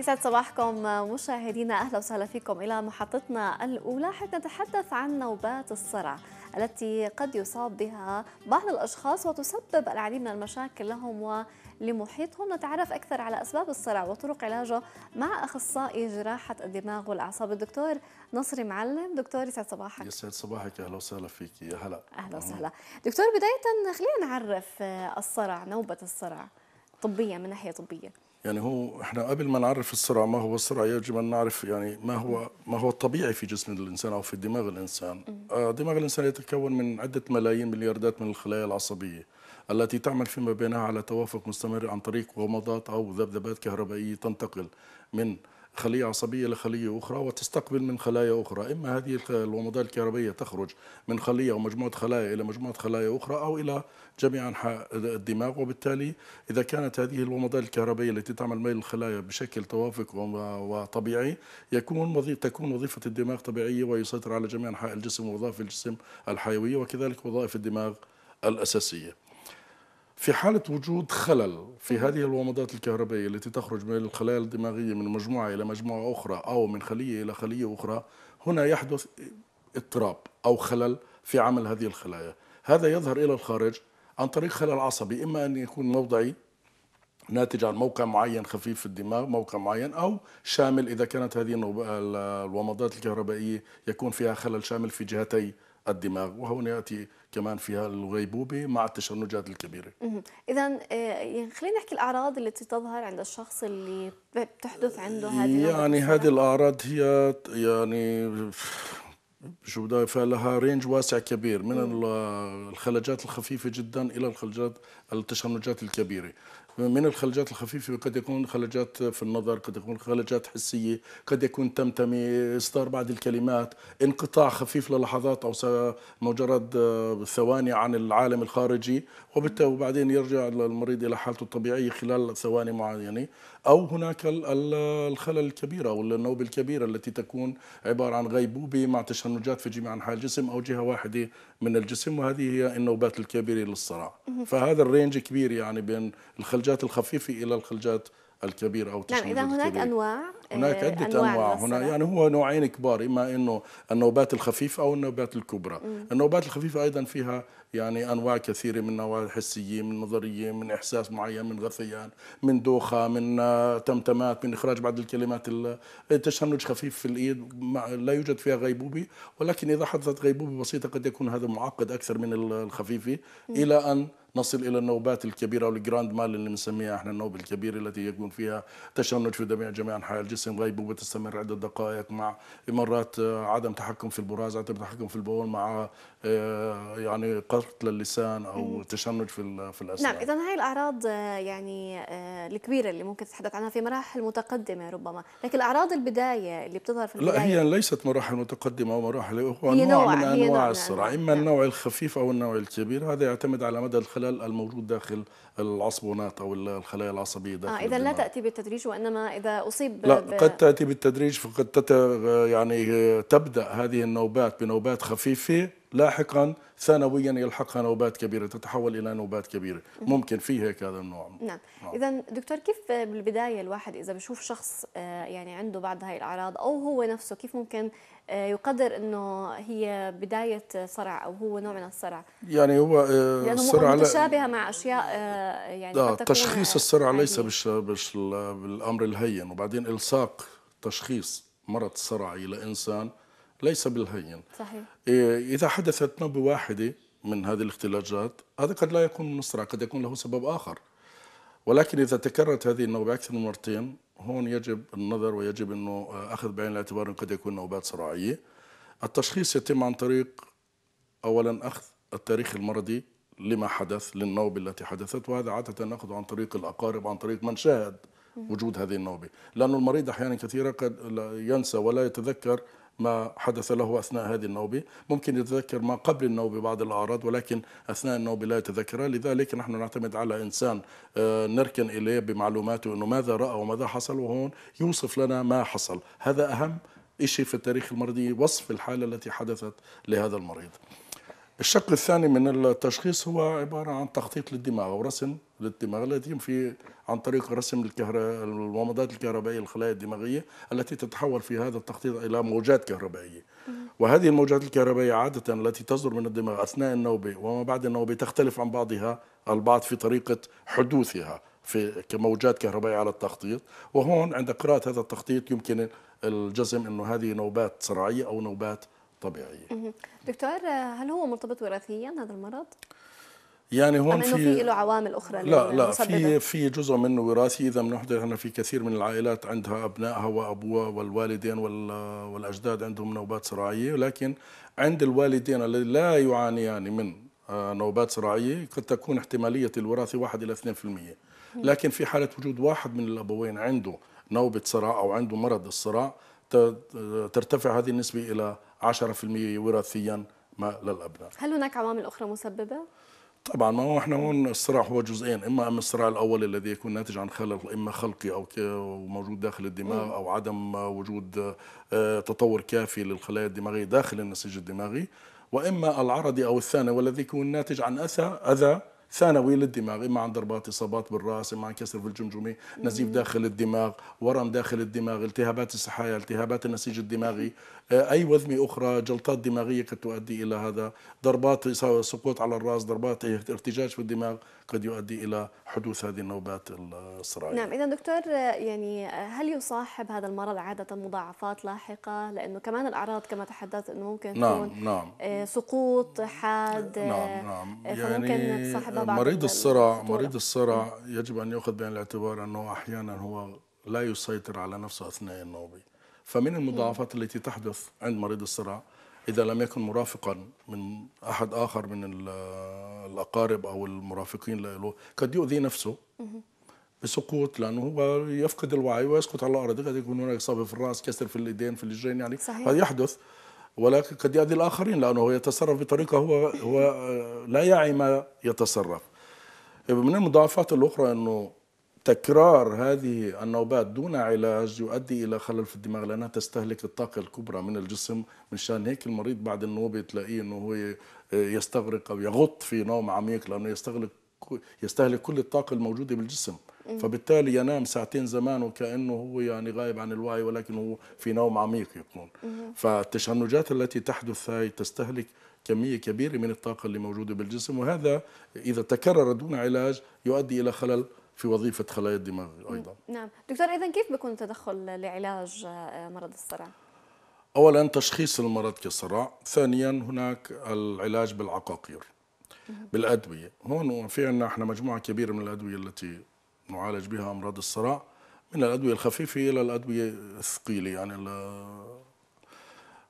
يسعد صباحكم مشاهدينا اهلا وسهلا فيكم الى محطتنا الاولى حيث نتحدث عن نوبات الصرع التي قد يصاب بها بعض الاشخاص وتسبب العديد من المشاكل لهم ولمحيطهم نتعرف اكثر على اسباب الصرع وطرق علاجه مع اخصائي جراحه الدماغ والاعصاب الدكتور نصري معلم دكتور يسعد صباحك يسعد صباحك اهلا وسهلا فيك يا هلا اهلا أمم. وسهلا دكتور بدايه خلينا نعرف الصرع نوبه الصرع طبيا من ناحيه طبيه يعني هو احنا قبل ما نعرف الصرع ما هو الصرع يجب ان نعرف يعني ما هو ما هو الطبيعي في جسم الانسان او في دماغ الانسان آه، دماغ الانسان يتكون من عده ملايين ملياردات من الخلايا العصبيه التي تعمل فيما بينها على توافق مستمر عن طريق ومضات او ذبذبات كهربائيه تنتقل من خلية عصبية لخلية أخرى وتستقبل من خلايا أخرى إما هذه الومضات الكهربية تخرج من خلية أو مجموعة خلايا إلى مجموعة خلايا أخرى أو إلى جميع أنحاء الدماغ وبالتالي إذا كانت هذه الومضات الكهربية التي تعمل ميل الخلايا بشكل توافق وطبيعي يكون تكون وظيفة الدماغ طبيعية ويسيطر على جميع أنحاء الجسم ووظائف الجسم الحيوية وكذلك وظائف الدماغ الأساسية في حالة وجود خلل في هذه الومضات الكهربائية التي تخرج من الخلايا الدماغية من مجموعة إلى مجموعة أخرى أو من خلية إلى خلية أخرى هنا يحدث اضطراب أو خلل في عمل هذه الخلايا هذا يظهر إلى الخارج عن طريق خلل عصبي إما أن يكون موضعي ناتج عن موقع معين خفيف في الدماغ موقع معين أو شامل إذا كانت هذه الومضات الكهربائية يكون فيها خلل شامل في جهتي الدماغ وهون ياتي كمان فيها الغيبوبه مع التشنجات الكبيره اذا آه، يعني خلينا نحكي الاعراض التي تظهر عند الشخص اللي بتحدث عنده هذه يعني هذه الاعراض هي يعني شو بدي فلها رينج واسع كبير من الخلجات الخفيفه جدا الى الخلجات التشنجات الكبيره من الخلجات الخفيفة قد يكون خلجات في النظر قد يكون خلجات حسية قد يكون تمتمي إصدار بعض الكلمات انقطاع خفيف للحظات أو مجرد آه، ثواني عن العالم الخارجي وبالتالي وبعدين يرجع المريض إلى حالته الطبيعية خلال ثواني معينة أو هناك الخلل الكبير أو النوبة الكبيرة التي تكون عبارة عن غيبوبة مع تشنجات في جميع أنحاء الجسم أو جهة واحدة من الجسم وهذه هي النوبات الكبيرة للصرع فهذا الرينج كبير يعني بين الخلجات الخلجات الخفيفة إلى الخلجات الكبيرة أو نعم إذا هناك أنواع هناك آه، عدة أنواع, أنواع هنا يعني هو نوعين كبار إما إنه النوبات الخفيفة أو النوبات الكبرى مم. النوبات الخفيفة أيضا فيها يعني أنواع كثيرة من نواة حسية من نظرية من إحساس معين من غثيان من دوخة من آه، تمتمات من إخراج بعض الكلمات آه، تشنج خفيف في الإيد لا يوجد فيها غيبوبة ولكن إذا حدثت غيبوبة بسيطة قد يكون هذا معقد أكثر من الخفيفة إلى أن نصل إلى النوبات الكبيرة أو الجراند مال اللي بنسميها احنا النوبة الكبيرة التي يكون فيها تشنج في جميع جميع أنحاء الجسم غيبوبة تستمر عدة دقائق مع مرات آه، عدم تحكم في البراز عدم تحكم في البول مع آه، يعني قرط للسان أو تشنج في في الأسنان نعم إذا هاي الأعراض آه، يعني الكبيرة اللي ممكن تتحدث عنها في مراحل متقدمة ربما لكن أعراض البداية اللي بتظهر في البداية لا هي ليست مراحل متقدمة أو مراحل هو نوع, نوع من أنواع الصرع إما نعم. النوع الخفيف أو النوع الكبير هذا يعتمد على مدى الخلق الخلل الموجود داخل العصبونات أو الخلايا العصبية داخل آه إذا لا تأتي بالتدريج وإنما إذا أصيب لا ب... قد تأتي بالتدريج فقد تت يعني تبدأ هذه النوبات بنوبات خفيفة لاحقا ثانويا يلحقها نوبات كبيره تتحول الى نوبات كبيره ممكن في هيك هذا النوع نعم, نعم. اذا دكتور كيف بالبدايه الواحد اذا بشوف شخص آه، يعني عنده بعض هاي الاعراض او هو نفسه كيف ممكن آه، يقدر انه هي بدايه صرع او هو نوع من الصرع يعني هو الصرع آه، متشابهه مع اشياء يعني تشخيص الصرع ليس بش بش بالامر الهين وبعدين الصاق تشخيص مرض صرعي لانسان ليس بالهين صحيح إيه، إذا حدثت نوبة واحدة من هذه الاختلاجات هذا قد لا يكون من صراع قد يكون له سبب آخر ولكن إذا تكررت هذه النوبة أكثر من مرتين هون يجب النظر ويجب أنه آه، أخذ بعين الاعتبار أنه قد يكون نوبات صراعية التشخيص يتم عن طريق أولا أخذ التاريخ المرضي لما حدث للنوبة التي حدثت وهذا عادة نأخذه عن طريق الأقارب عن طريق من شاهد وجود هذه النوبة لأن المريض أحيانا كثيرة قد ينسى ولا يتذكر ما حدث له أثناء هذه النوبة ممكن يتذكر ما قبل النوبة بعض الأعراض ولكن أثناء النوبة لا يتذكرها لذلك نحن نعتمد على إنسان آه، نركن إليه بمعلوماته أنه ماذا رأى وماذا حصل وهون يوصف لنا ما حصل هذا أهم شيء في التاريخ المرضي وصف الحالة التي حدثت لهذا المريض الشكل الثاني من التشخيص هو عبارة عن تخطيط للدماغ أو رسم للدماغ الذي في عن طريق رسم الكهرباء الكهربائية للخلايا الدماغية التي تتحول في هذا التخطيط إلى موجات كهربائية وهذه الموجات الكهربائية عادة التي تصدر من الدماغ أثناء النوبة وما بعد النوبة تختلف عن بعضها البعض في طريقة حدوثها في كموجات كهربائية على التخطيط وهون عند قراءة هذا التخطيط يمكن الجزم أنه هذه نوبات صراعية أو نوبات طبيعيه. دكتور هل هو مرتبط وراثيا هذا المرض؟ يعني هون في في له عوامل اخرى لا لا في في جزء منه وراثي اذا بنحضر هنا في كثير من العائلات عندها ابنائها وابوها والوالدين والاجداد عندهم نوبات صراعيه لكن عند الوالدين الذي لا يعانيان من آه، نوبات صراعيه قد تكون احتماليه الوراثه 1 الى 2% لكن في حاله وجود واحد من الابوين عنده نوبه صراع او عنده مرض الصراع ترتفع هذه النسبه الى 10% وراثيا ما للابناء. هل هناك عوامل اخرى مسببه؟ طبعا ما هو احنا هون الصراع هو جزئين اما اما الصراع الاول الذي يكون ناتج عن خلل اما خلقي او موجود داخل الدماغ او عدم وجود آه، تطور كافي للخلايا الدماغيه داخل النسيج الدماغي واما العرضي او الثاني والذي يكون ناتج عن اذى اذى ثانوي للدماغ اما عن ضربات اصابات بالراس اما عن كسر في الجمجمه نزيف داخل الدماغ ورم داخل الدماغ التهابات السحايا التهابات النسيج الدماغي آه، اي وذمه اخرى جلطات دماغيه قد تؤدي الى هذا ضربات سقوط على الراس ضربات ارتجاج في الدماغ قد يؤدي الى حدوث هذه النوبات الصرعيه نعم اذا دكتور آه، يعني هل يصاحب هذا المرض عاده مضاعفات لاحقه لانه كمان الاعراض كما تحدثت انه ممكن نعم تكون نعم آه، سقوط حاد نعم نعم يعني فممكن يعني تصاحبها مريض الصرع مريض الصرع يجب ان ياخذ بعين الاعتبار انه احيانا هو لا يسيطر على نفسه اثناء النوبه فمن المضاعفات التي تحدث عند مريض الصرع اذا لم يكن مرافقا من احد اخر من الاقارب او المرافقين له قد يؤذي نفسه بسقوط لانه هو يفقد الوعي ويسقط على الارض قد يكون هناك اصابه في الراس كسر في الايدين في الرجلين يعني صحيح. قد يحدث ولكن قد يؤذي الآخرين لأنه يتصرف بطريقة هو, هو آه، لا يعي ما يتصرف من المضاعفات الأخرى أنه تكرار هذه النوبات دون علاج يؤدي إلى خلل في الدماغ لأنها تستهلك الطاقة الكبرى من الجسم من شان هيك المريض بعد النوبة تلاقيه أنه هو آه، يستغرق أو يغط في نوم عميق لأنه يستغرق يستهلك كل الطاقة الموجودة بالجسم فبالتالي ينام ساعتين زمان وكأنه هو يعني غايب عن الوعي ولكن هو في نوم عميق يكون فالتشنجات التي تحدث هاي تستهلك كمية كبيرة من الطاقة اللي موجودة بالجسم وهذا إذا تكرر دون علاج يؤدي إلى خلل في وظيفة خلايا الدماغ أيضا نعم دكتور إذا كيف بيكون التدخل لعلاج آه، مرض الصرع؟ أولا تشخيص المرض كصرع ثانيا هناك العلاج بالعقاقير بالأدوية هون في عنا احنا مجموعة كبيرة من الأدوية التي نعالج بها أمراض الصرع من الأدوية الخفيفة إلى الأدوية الثقيلة يعني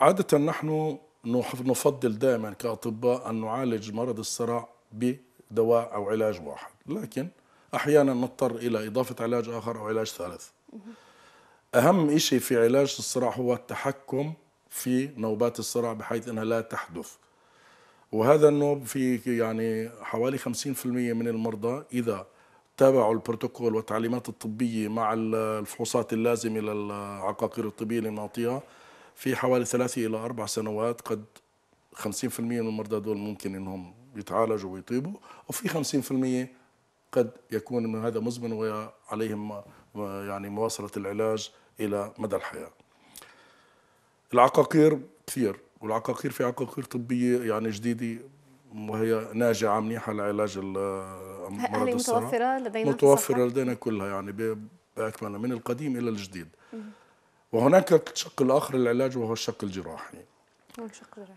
عادة نحن نفضل دائما كأطباء أن نعالج مرض الصرع بدواء أو علاج واحد لكن أحيانا نضطر إلى إضافة علاج آخر أو علاج ثالث أهم شيء في علاج الصرع هو التحكم في نوبات الصرع بحيث أنها لا تحدث وهذا النوب في يعني حوالي 50% من المرضى إذا تابعوا البروتوكول والتعليمات الطبية مع الفحوصات اللازمة للعقاقير الطبية اللي بنعطيها في حوالي ثلاثة إلى أربع سنوات قد 50% من المرضى دول ممكن إنهم يتعالجوا ويطيبوا وفي 50% قد يكون من هذا مزمن وعليهم يعني مواصلة العلاج إلى مدى الحياة العقاقير كثير والعقاقير في عقاقير طبية يعني جديدة وهي ناجعه منيحه لعلاج مرض هل متوفره لدينا متوفره لدينا كلها يعني باكملها من القديم الى الجديد وهناك الشق الاخر للعلاج وهو الشق الجراحي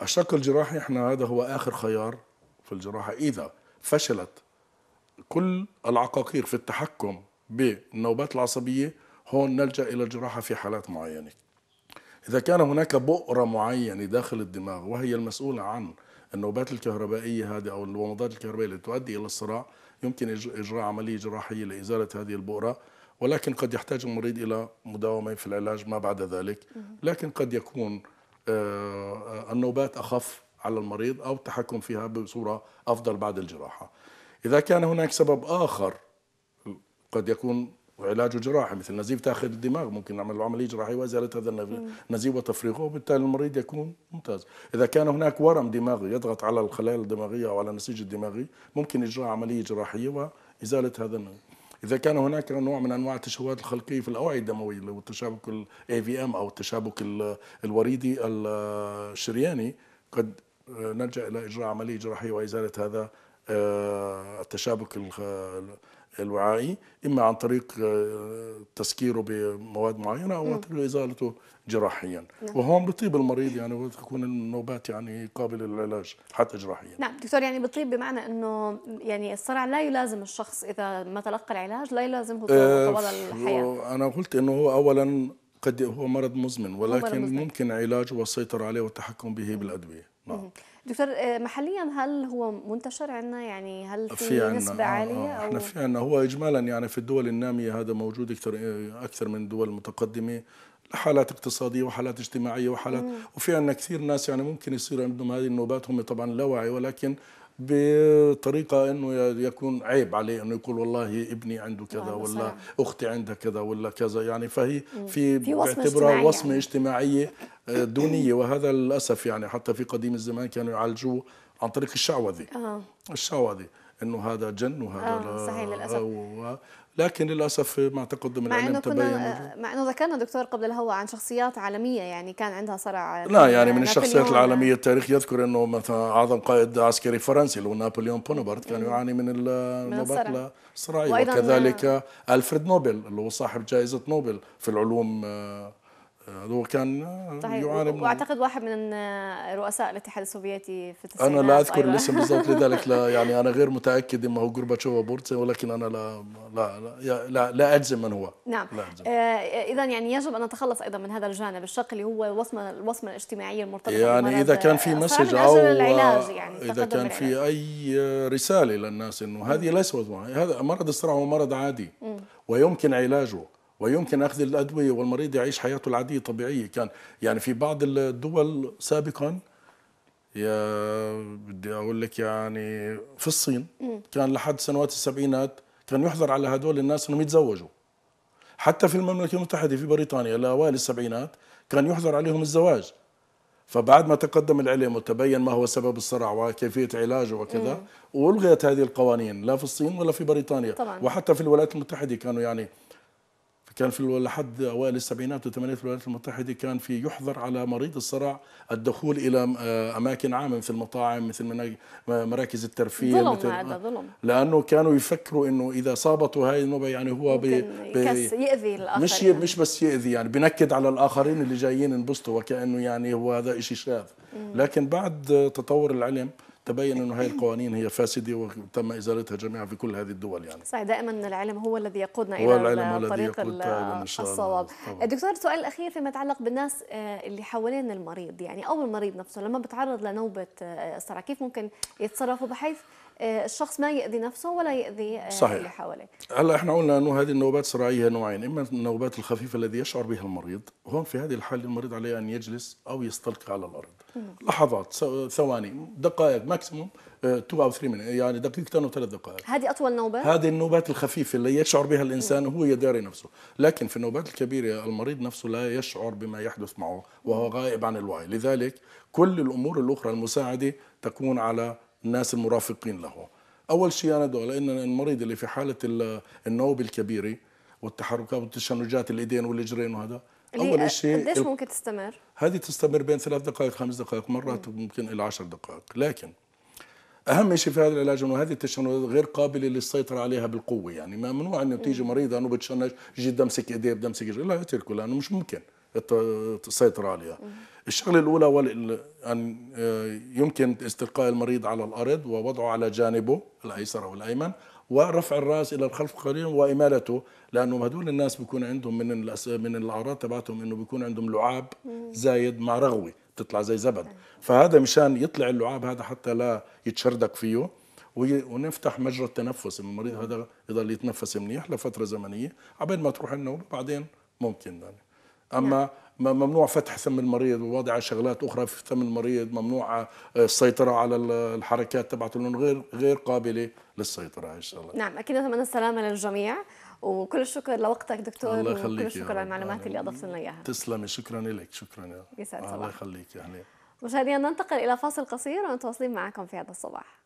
الشق الجراحي احنا هذا هو اخر خيار في الجراحه اذا فشلت كل العقاقير في التحكم بالنوبات العصبيه هون نلجا الى الجراحه في حالات معينه اذا كان هناك بؤره معينه داخل الدماغ وهي المسؤوله عن النوبات الكهربائية هذه أو الومضات الكهربائية التي تؤدي إلى الصراع يمكن إجراء عملية جراحية لإزالة هذه البؤرة ولكن قد يحتاج المريض إلى مداومة في العلاج ما بعد ذلك لكن قد يكون آه، آه، النوبات أخف على المريض أو التحكم فيها بصورة أفضل بعد الجراحة إذا كان هناك سبب آخر قد يكون وعلاجه جراحي مثل نزيف داخل الدماغ ممكن نعمل له عمليه جراحيه وازاله هذا النزيف وتفريغه وبالتالي المريض يكون ممتاز، اذا كان هناك ورم دماغي يضغط على الخلايا الدماغيه او على النسيج الدماغي ممكن اجراء عمليه جراحيه وازاله هذا النزيف. اذا كان هناك نوع من انواع التشوهات الخلقيه في الاوعيه الدمويه اللي هو التشابك الاي في ام او التشابك الوريدي الشرياني قد نلجا الى اجراء عمليه جراحيه وازاله هذا آه، التشابك الوعائي إما عن طريق آه، تسكيره بمواد معينة أو عن طريق إزالته جراحيا نعم. وهون بطيب المريض يعني وتكون النوبات يعني قابلة للعلاج حتى جراحيا نعم دكتور يعني بطيب بمعنى أنه يعني الصرع لا يلازم الشخص إذا ما تلقى العلاج لا يلازمه آه، طوال الحياة أنا قلت أنه هو أولا قد هو مرض مزمن ولكن مرض مزمن. ممكن علاجه والسيطرة عليه والتحكم به بالأدوية نعم دكتور آه، محليا هل هو منتشر عندنا يعني هل في, في عنا نسبة آه, آه، عالية آه أو احنا في عندنا هو إجمالا يعني في الدول النامية هذا موجود أكثر آه، أكثر من الدول المتقدمة حالات اقتصادية وحالات اجتماعية وحالات مم. وفي عندنا كثير ناس يعني ممكن يصير عندهم هذه النوبات هم طبعا لا واعي ولكن بطريقة أنه يكون عيب عليه أنه يقول والله ابني عنده كذا ولا أختي عندها كذا ولا كذا يعني فهي في, بيعتبرها وصمة اجتماعية, وصمة اجتماعية آه، دونية وهذا للأسف يعني حتى في قديم الزمان كانوا يعالجوه عن طريق الشعوذة آه. الشعوذة انه هذا جن وهذا آه صحيح للاسف و... لكن للاسف مع تقدم مع العلم تبين مع انه ذكرنا دكتور قبل الهوا عن شخصيات عالميه يعني كان عندها صرع لا يعني من الشخصيات العالميه التاريخ يذكر انه مثلا اعظم قائد عسكري فرنسي اللي هو نابليون بونابرت كان يعاني من النوبات الصراعيه وكذلك الفريد نوبل اللي هو صاحب جائزه نوبل في العلوم آه، هو كان طيب، يعاني من واعتقد واحد من رؤساء الاتحاد السوفيتي في التسعينات انا لا اذكر أيوة. الاسم بالضبط لذلك لا يعني انا غير متاكد انه هو غورباتشوف وبورتسي ولكن انا لا لا لا, لا, لا اجزم من هو نعم آه اذا يعني يجب ان نتخلص ايضا من هذا الجانب الشق اللي هو الوصمه الوصمه الاجتماعيه المرتبطه يعني اذا كان في مسج او العلاج يعني اذا كان في اي رساله للناس انه هذه ليست وصمه هذا مرض الصراع هو مرض عادي م. ويمكن علاجه ويمكن أخذ الأدوية والمريض يعيش حياته العادية طبيعية كان يعني في بعض الدول سابقا يا بدي أقول لك يعني في الصين كان لحد سنوات السبعينات كان يحظر على هدول الناس أنهم يتزوجوا حتى في المملكة المتحدة في بريطانيا لأوائل السبعينات كان يحظر عليهم الزواج فبعد ما تقدم العلم وتبين ما هو سبب الصرع وكيفية علاجه وكذا وألغيت هذه القوانين لا في الصين ولا في بريطانيا طبعا. وحتى في الولايات المتحدة كانوا يعني كان في لحد اوائل السبعينات والثمانينات في الولايات المتحده كان في يحظر على مريض الصرع الدخول الى آه، اماكن عامه مثل المطاعم مثل مراكز الترفيه ظلم مثل هذا آه، ظلم لانه كانوا يفكروا انه اذا صابته هاي النوبه يعني هو بي بي ياذي الاخرين مش يعني. مش بس ياذي يعني بنكد على الاخرين اللي جايين ينبسطوا وكانه يعني هو هذا شيء شاذ لكن بعد تطور العلم تبين انه هذه القوانين هي فاسده وتم ازالتها جميعا في كل هذه الدول يعني صحيح دائما العلم هو الذي يقودنا هو الى العلم الطريق الصواب دكتور السؤال الاخير فيما يتعلق بالناس آه، اللي حوالين المريض يعني او المريض نفسه لما بتعرض لنوبه آه، الصرع كيف ممكن يتصرفوا بحيث آه، الشخص ما يأذي نفسه ولا يأذي صحيح. اللي حواليه هلا احنا قلنا انه هذه النوبات الصراعيه نوعين اما النوبات الخفيفه الذي يشعر بها المريض هون في هذه الحاله المريض عليه ان يجلس او يستلقي على الارض لحظات ثواني دقائق ماكسيموم 2 او 3 يعني دقيقتين وثلاث دقائق هذه اطول نوبه هذه النوبات الخفيفه اللي يشعر بها الانسان وهو يداري نفسه لكن في النوبات الكبيره المريض نفسه لا يشعر بما يحدث معه وهو غائب عن الوعي لذلك كل الامور الاخرى المساعده تكون على الناس المرافقين له اول شيء انا دول ان المريض اللي في حاله النوبه الكبيره والتحركات والتشنجات الايدين والاجرين وهذا اول شيء قديش ممكن تستمر؟ هذه تستمر بين ثلاث دقائق خمس دقائق مرات ممكن الى عشر دقائق لكن اهم شيء في هذا العلاج انه هذه التشنجات غير قابله للسيطره عليها بالقوه يعني ممنوع انه تيجي مريضه انه بتشنج جيت بمسك ايديه بمسك لا اتركه لانه مش ممكن السيطره عليها الشغله الاولى ان آه، يمكن استلقاء المريض على الارض ووضعه على جانبه الايسر او الايمن ورفع الراس الى الخلف قليلا وامالته لانه هدول الناس بيكون عندهم من من الاعراض تبعتهم انه بيكون عندهم لعاب زايد مع رغوه بتطلع زي زبد فهذا مشان يطلع اللعاب هذا حتى لا يتشردك فيه ونفتح مجرى التنفس المريض هذا يضل يتنفس منيح لفتره زمنيه عبين ما تروح النوم بعدين ممكن يعني اما نعم. ممنوع فتح ثم المريض ووضع شغلات اخرى في ثم المريض ممنوع آه، السيطره على الحركات تبعته لانه غير غير قابله للسيطره ان شاء الله نعم اكيد نتمنى السلامه للجميع وكل الشكر لوقتك دكتور الله يخليك وكل الشكر على المعلومات اللي اضفت لنا اياها تسلمي شكرا لك شكرا يسعد صباحك الله يخليك يعني مشاهدينا ننتقل الى فاصل قصير ومتواصلين معكم في هذا الصباح